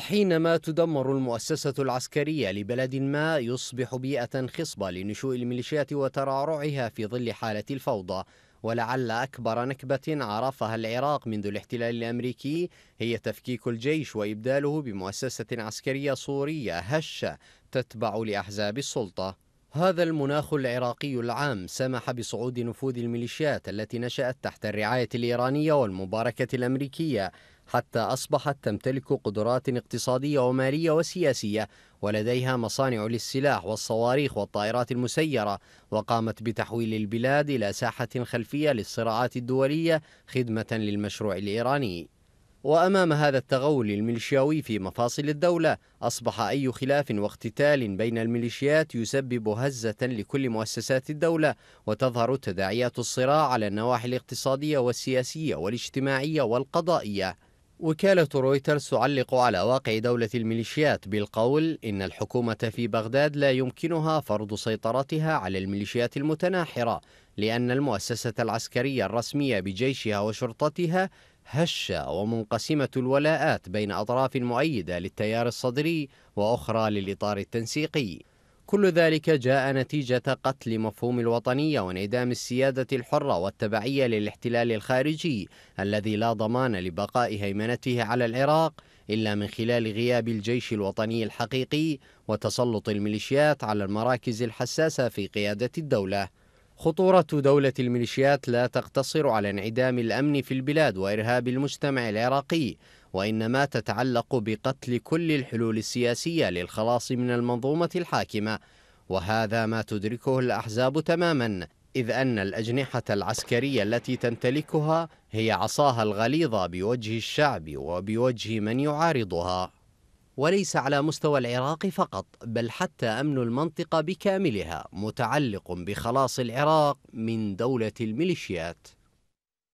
حينما تدمر المؤسسة العسكرية لبلد ما يصبح بيئة خصبة لنشوء الميليشيات وترعرعها في ظل حالة الفوضى ولعل أكبر نكبة عرفها العراق منذ الاحتلال الأمريكي هي تفكيك الجيش وإبداله بمؤسسة عسكرية صورية هشة تتبع لأحزاب السلطة هذا المناخ العراقي العام سمح بصعود نفوذ الميليشيات التي نشأت تحت الرعاية الإيرانية والمباركة الأمريكية حتى أصبحت تمتلك قدرات اقتصادية ومالية وسياسية ولديها مصانع للسلاح والصواريخ والطائرات المسيرة وقامت بتحويل البلاد إلى ساحة خلفية للصراعات الدولية خدمة للمشروع الإيراني وأمام هذا التغول الميليشياوي في مفاصل الدولة أصبح أي خلاف واقتتال بين الميليشيات يسبب هزة لكل مؤسسات الدولة وتظهر تداعيات الصراع على النواحي الاقتصادية والسياسية والاجتماعية والقضائية وكالة رويترز تعلق على واقع دولة الميليشيات بالقول إن الحكومة في بغداد لا يمكنها فرض سيطرتها على الميليشيات المتناحرة لأن المؤسسة العسكرية الرسمية بجيشها وشرطتها هشة ومنقسمة الولاءات بين أطراف مؤيدة للتيار الصدري وأخرى للإطار التنسيقي كل ذلك جاء نتيجة قتل مفهوم الوطنية وانعدام السيادة الحرة والتبعية للاحتلال الخارجي الذي لا ضمان لبقاء هيمنته على العراق إلا من خلال غياب الجيش الوطني الحقيقي وتسلط الميليشيات على المراكز الحساسة في قيادة الدولة خطورة دولة الميليشيات لا تقتصر على انعدام الأمن في البلاد وإرهاب المجتمع العراقي وإنما تتعلق بقتل كل الحلول السياسية للخلاص من المنظومة الحاكمة وهذا ما تدركه الأحزاب تماما إذ أن الأجنحة العسكرية التي تمتلكها هي عصاها الغليظة بوجه الشعب وبوجه من يعارضها وليس على مستوى العراق فقط بل حتى أمن المنطقة بكاملها متعلق بخلاص العراق من دولة الميليشيات